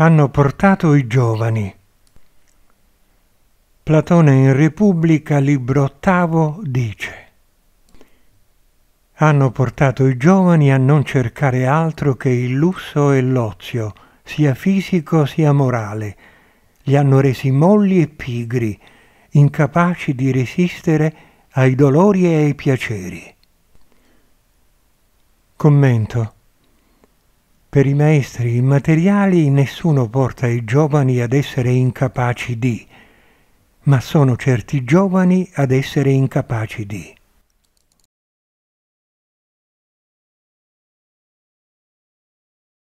hanno portato i giovani. Platone in Repubblica, libro ottavo, dice hanno portato i giovani a non cercare altro che il lusso e l'ozio, sia fisico sia morale. Li hanno resi molli e pigri, incapaci di resistere ai dolori e ai piaceri. Commento. Per i maestri immateriali nessuno porta i giovani ad essere incapaci di, ma sono certi giovani ad essere incapaci di.